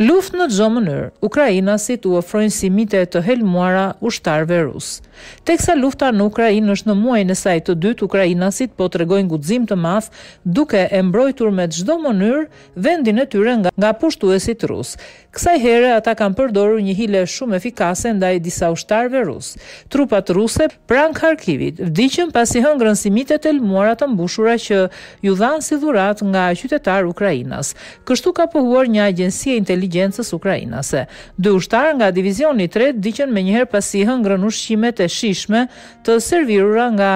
Luft në gjo mënyrë, Ukrajina si të ofrojnë si mite të helmuara ushtarve rusë. Teksa lufta në Ukrajinë është në muaj në saj të dytë, Ukrajina si po të po të regojnë gudzim të math duke e mbrojtur me të gjdo mënyrë vendin e tyre nga, nga pushtuesit rusë. Kësaj here ata kanë përdoru një hile shumë efikase ndaj disa ushtarve rusë. Trupat ruse prangë Harkivit, vdicin pasi hëngrën si mite të helmuara të mbushura që ju dhanë si dhurat nga qytetar Ukrajinas. Kështu ka pohuar një inteligjencës ukrainase. Dy ushtar nga divizioni 3 diqen me njëherë pasi hëngrën ushqimet e shishme të servirura nga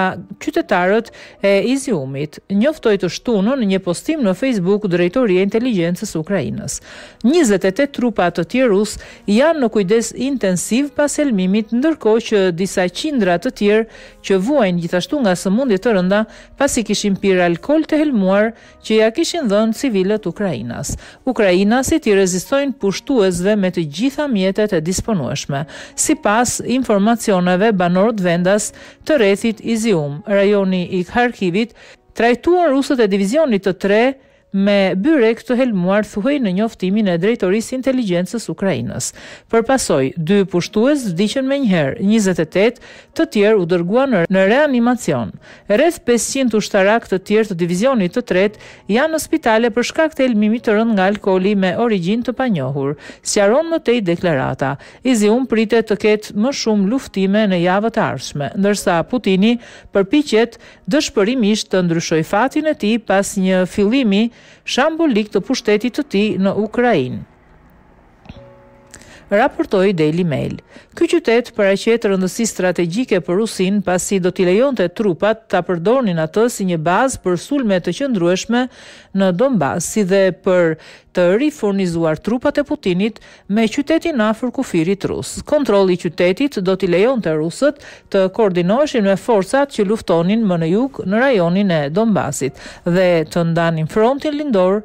qytetarët e Iziumit. Njoftoi të shtunën në një postim në Facebook drejtoria e inteligjencës ukrainës. 28 trupa të tjerë rus janë në kujdes intensiv pas helmimit, ndërkohë që disa qindra të tjerë që vuajn gjithashtu nga sëmundje të rënda pasi kishin pirë alkool të helmuar që ja kishin dhënë civilët ukrainas. Ukraina si ti reziston kontaktojnë pushtuesve me të gjitha mjetet e disponueshme, si pas informacioneve banorët vendas të rethit Izium, rajoni i Kharkivit, trajtuar rusët e divizionit të tre, me byrek të helmuar thuhej në njoftimin e drejtorisë inteligjencës ukrainas. Për pasoj, dy pushtues vdiqën me njëherë, 28, të tjerë u dërguan në reanimacion. Rreth 500 ushtarak të tjerë të divizionit të tretë janë në spitale për shkak të helmimit të rënd nga alkoli me origjinë të panjohur, Sjaron më tej deklarata. Izi un pritet të ketë më shumë luftime në javët e ardhshme, ndërsa Putini përpiqet dëshpërimisht të ndryshojë fatin e tij pas një fillimi Yeah shambullik të pushtetit të ti në Ukrajin Raportoi Daily Mail. Ky qytet paraqet rëndësi strategjike për Rusin pasi do t'i lejonte trupat ta përdornin atë si një bazë për sulme të qëndrueshme në Donbas, si dhe për të rifurnizuar trupat e Putinit me qytetin afër kufirit rus. Kontrolli i qytetit do t'i lejonte rusët të koordinoheshin me forcat që luftonin më në jug në rajonin e Donbasit dhe të ndanin frontin lindor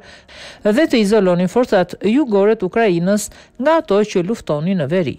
dhe të izolonin forcat jugore të Ukrainës nga ato që luftonin në veri.